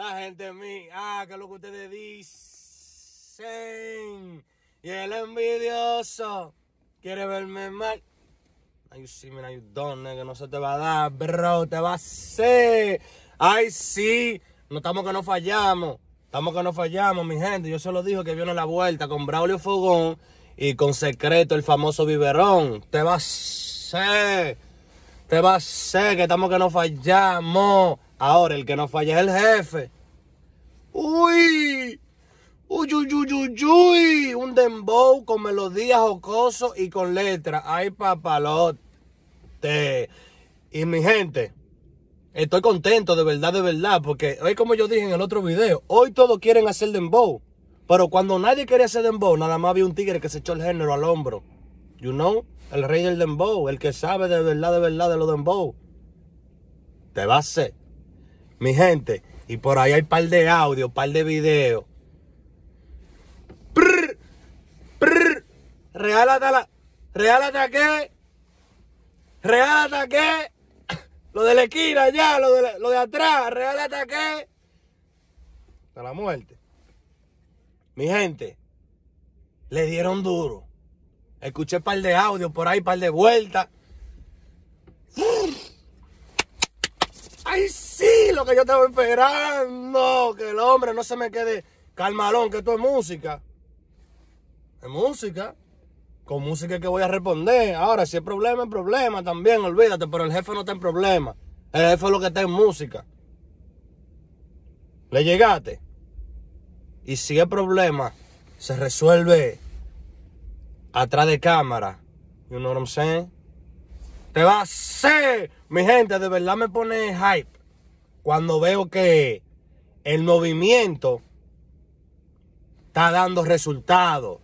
La gente mía, ah, que lo que ustedes dicen. Y el envidioso quiere verme mal. No, you see no, No se te va a dar, bro. Te va a ser. Ay, sí. notamos que no fallamos. Estamos que no fallamos, mi gente. Yo se lo dije que viene la vuelta con Braulio Fogón y con secreto el famoso biberón. Te va a ser. Te va a ser que estamos que no fallamos. Ahora, el que no falla es el jefe. ¡Uy! ¡Uy, uy, uy, uy, uy! Un dembow con melodías jocoso y con letras. ¡Ay, papalote! Y mi gente, estoy contento de verdad, de verdad, porque hoy, como yo dije en el otro video, hoy todos quieren hacer dembow. Pero cuando nadie quería hacer dembow, nada más había un tigre que se echó el género al hombro. You know? El rey del dembow, el que sabe de verdad, de verdad de lo dembow. Te va a hacer mi gente. Y por ahí hay par de audio, par de video. Prr, prr, Regálate ¿Reálata qué? ¿Reálata qué? Lo de la esquina ya, lo de, lo de atrás, real qué? Hasta la muerte. Mi gente, le dieron duro. Escuché par de audio por ahí, par de vueltas. ¡Ay, que yo estaba esperando. Que el hombre no se me quede calmalón, que esto es música. Es música. Con música que voy a responder. Ahora, si es problema, es problema también, olvídate. Pero el jefe no está en problema. El jefe es lo que está en música. Le llegaste. Y si es problema, se resuelve atrás de cámara. You know what I'm saying? Te va a hacer. Mi gente, de verdad me pone hype cuando veo que el movimiento está dando resultados.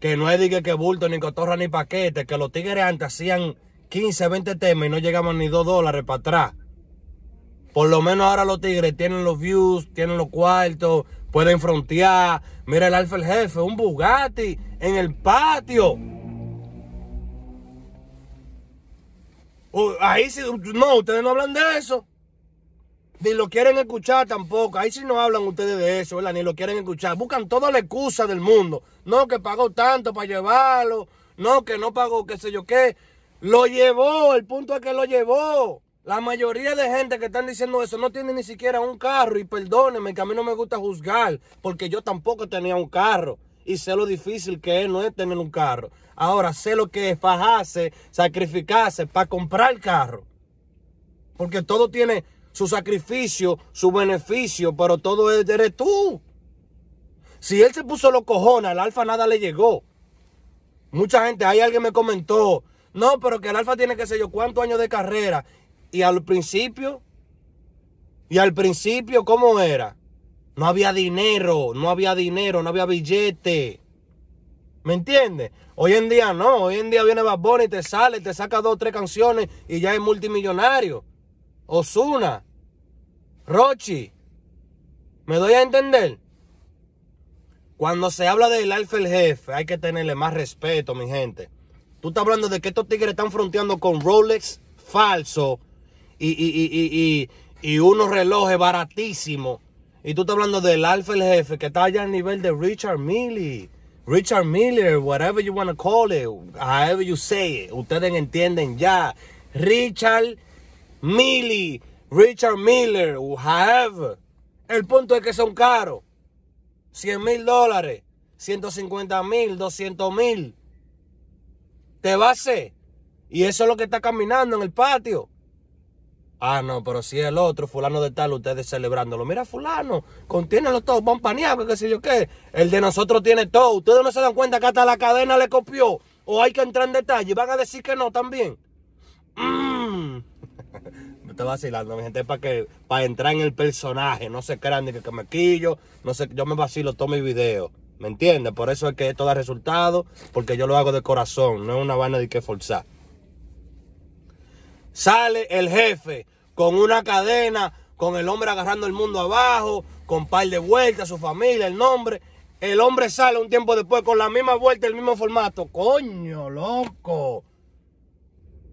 Que no es diga que bulto, ni cotorra, ni paquete. Que los tigres antes hacían 15, 20 temas y no llegaban ni 2 dólares para atrás. Por lo menos ahora los tigres tienen los views, tienen los cuartos, pueden frontear. Mira el Alfa el Jefe, un Bugatti en el patio. ahí sí, no, ustedes no hablan de eso ni lo quieren escuchar tampoco. Ahí sí no hablan ustedes de eso, ¿verdad? Ni lo quieren escuchar. Buscan toda la excusa del mundo. No, que pagó tanto para llevarlo. No, que no pagó qué sé yo qué. Lo llevó, el punto es que lo llevó. La mayoría de gente que están diciendo eso no tiene ni siquiera un carro. Y perdónenme que a mí no me gusta juzgar, porque yo tampoco tenía un carro. Y sé lo difícil que es no es tener un carro. Ahora sé lo que es fajarse, sacrificarse para comprar el carro. Porque todo tiene su sacrificio, su beneficio, pero todo eres tú. Si él se puso los cojones, al alfa nada le llegó. Mucha gente, hay alguien me comentó, no, pero que el alfa tiene que sé yo cuántos años de carrera. Y al principio, y al principio, ¿cómo era? No había dinero, no había dinero, no había billete. ¿Me entiendes? Hoy en día no, hoy en día viene babón Y te sale, te saca dos o tres canciones y ya es multimillonario. Osuna, Rochi. ¿Me doy a entender? Cuando se habla del alfa el jefe, hay que tenerle más respeto, mi gente. Tú estás hablando de que estos tigres están fronteando con Rolex falso y, unos relojes baratísimos. Y tú estás hablando del alfa el jefe, que está allá al nivel de Richard Milley. Richard Miller, whatever you want to call it, however you say it. Ustedes entienden ya. Richard Millie, Richard Miller, have El punto es que son caros. 100 mil dólares, 150 mil, 200 mil. Te va a hacer. Y eso es lo que está caminando en el patio. Ah, no, pero si el otro, fulano de tal, ustedes celebrándolo. Mira, fulano, contiene los todos, van paneados, qué sé yo qué. El de nosotros tiene todo. Ustedes no se dan cuenta que hasta la cadena le copió. O hay que entrar en detalle. Van a decir que no también. Mm vacilando, mi gente, para que, para entrar en el personaje, no se crean ni que, me quillo, no sé, yo me vacilo todo mi video. ¿Me entiendes? Por eso es que esto da resultado, porque yo lo hago de corazón, no es una vaina de que forzar. Sale el jefe con una cadena, con el hombre agarrando el mundo abajo, con par de vueltas, su familia, el nombre. El hombre sale un tiempo después con la misma vuelta, el mismo formato. Coño, loco.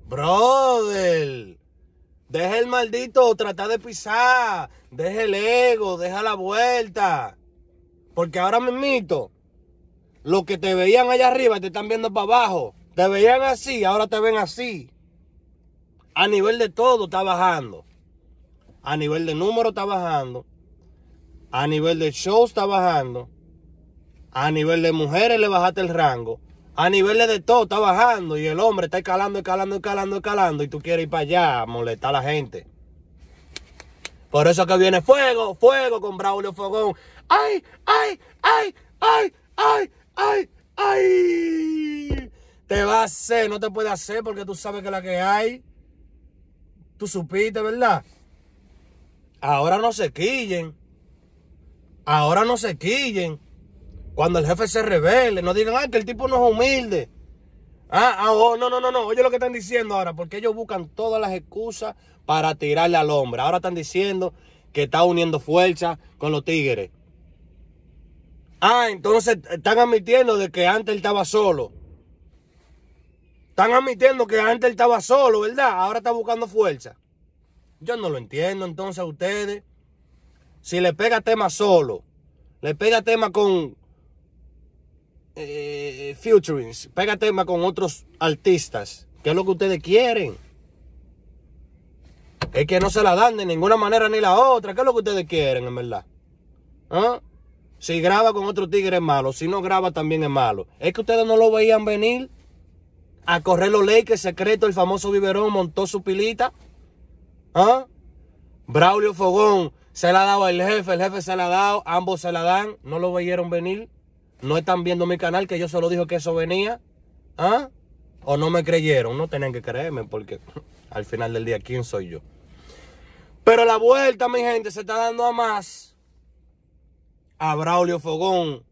Brother. Deja el maldito tratar de pisar. Deja el ego, deja la vuelta. Porque ahora mismito, los que te veían allá arriba te están viendo para abajo. Te veían así, ahora te ven así. A nivel de todo está bajando. A nivel de número está bajando. A nivel de show está bajando. A nivel de mujeres le bajaste el rango a niveles de todo está bajando y el hombre está escalando, escalando, escalando, escalando y tú quieres ir para allá a molestar a la gente. Por eso que viene fuego, fuego con Braulio Fogón. ¡Ay, ay, ay, ay, ay, ay, ay! Te va a hacer, no te puede hacer porque tú sabes que la que hay, tú supiste, ¿verdad? Ahora no se quillen. Ahora no se quillen. Cuando el jefe se revele, no digan, ah, que el tipo no es humilde. Ah, ah oh, no, no, no, no. Oye lo que están diciendo ahora, porque ellos buscan todas las excusas para tirarle al hombre. Ahora están diciendo que está uniendo fuerza con los tigres. Ah, entonces están admitiendo de que antes él estaba solo. Están admitiendo que antes él estaba solo, ¿verdad? Ahora está buscando fuerza. Yo no lo entiendo entonces a ustedes. Si le pega tema solo, le pega tema con, eh, futurings Pégate pega tema con otros artistas, que es lo que ustedes quieren. Es que no se la dan de ninguna manera ni la otra, que es lo que ustedes quieren, en verdad. ¿Ah? Si graba con otro tigre es malo, si no graba también es malo. Es que ustedes no lo veían venir a correr los leyes que secreto el famoso biberón montó su pilita. ¿Ah? Braulio Fogón se la ha dado al jefe, el jefe se la ha dado, ambos se la dan, no lo veyeron venir no están viendo mi canal, que yo solo dijo que eso venía. ¿Ah? O no me creyeron, no tenían que creerme, porque al final del día, ¿quién soy yo? Pero la vuelta, mi gente, se está dando a más. A Braulio Fogón.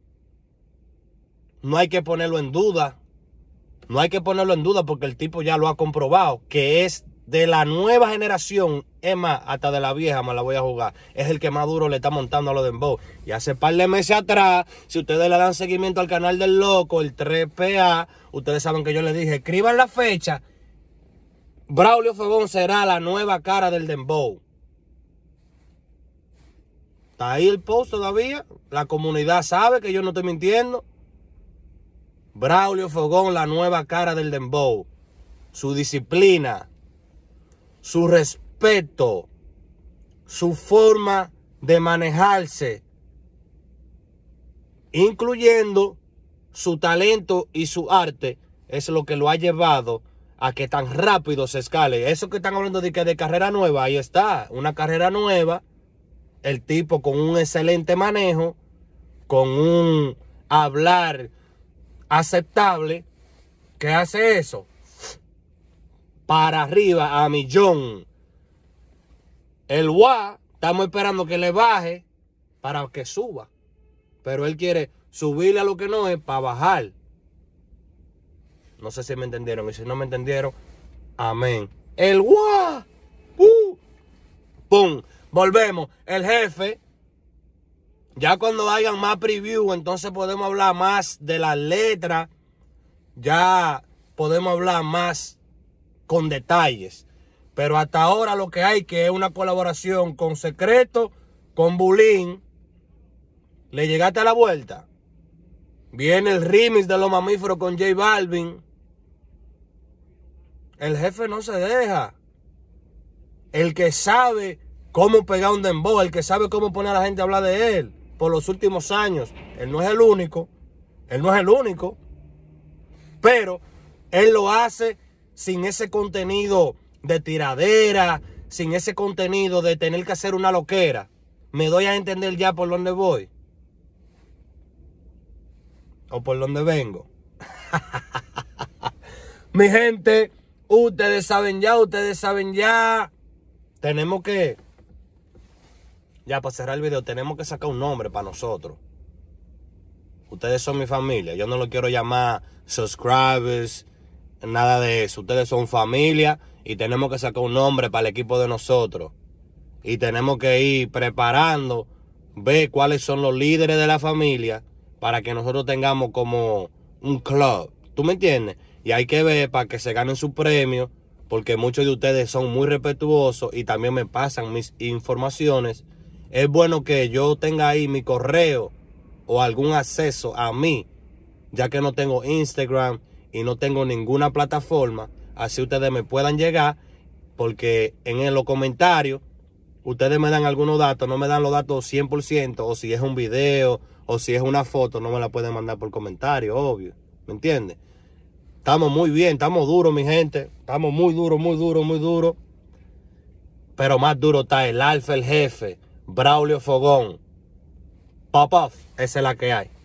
No hay que ponerlo en duda. No hay que ponerlo en duda porque el tipo ya lo ha comprobado. Que es de la nueva generación, es más, hasta de la vieja me la voy a jugar. Es el que más duro le está montando a los dembow. Y hace par de meses atrás, si ustedes le dan seguimiento al canal del loco, el 3PA, ustedes saben que yo les dije, escriban la fecha. Braulio Fogón será la nueva cara del dembow. Está ahí el post todavía. La comunidad sabe que yo no estoy mintiendo. Braulio Fogón, la nueva cara del dembow. Su disciplina, su respeto, su forma de manejarse, incluyendo su talento y su arte, es lo que lo ha llevado a que tan rápido se escale. Eso que están hablando de que de carrera nueva, ahí está, una carrera nueva, el tipo con un excelente manejo, con un hablar aceptable, que hace eso para arriba a millón. El WA, estamos esperando que le baje para que suba. Pero él quiere subirle a lo que no es para bajar. No sé si me entendieron. Y si no me entendieron, amén. El WA. Uh, ¡Pum! Volvemos. El jefe. Ya cuando hagan más preview, entonces podemos hablar más de las letras. Ya podemos hablar más con detalles. Pero hasta ahora lo que hay que es una colaboración con Secreto, con Bulín. Le llegaste a la vuelta. Viene el remix de los mamíferos con J Balvin. El jefe no se deja. El que sabe cómo pegar un dembow, el que sabe cómo poner a la gente a hablar de él por los últimos años. Él no es el único. Él no es el único. Pero él lo hace sin ese contenido de tiradera, sin ese contenido de tener que hacer una loquera. Me doy a entender ya por dónde voy. O por dónde vengo. Mi gente, ustedes saben ya, ustedes saben ya. Tenemos que... Ya para cerrar el video, tenemos que sacar un nombre para nosotros. Ustedes son mi familia. Yo no lo quiero llamar subscribers Nada de eso. Ustedes son familia y tenemos que sacar un nombre para el equipo de nosotros. Y tenemos que ir preparando, ver cuáles son los líderes de la familia para que nosotros tengamos como un club. ¿Tú me entiendes? Y hay que ver para que se ganen su premio, porque muchos de ustedes son muy respetuosos y también me pasan mis informaciones. Es bueno que yo tenga ahí mi correo o algún acceso a mí, ya que no tengo Instagram y no tengo ninguna plataforma, así ustedes me puedan llegar, porque en los comentarios ustedes me dan algunos datos, no me dan los datos 100%, o si es un video, o si es una foto, no me la pueden mandar por comentario, obvio, ¿me entiendes? Estamos muy bien, estamos duros, mi gente, estamos muy duros, muy duros, muy duros. Pero más duro está el alfa, el jefe, Braulio Fogón. Pop off, esa es la que hay.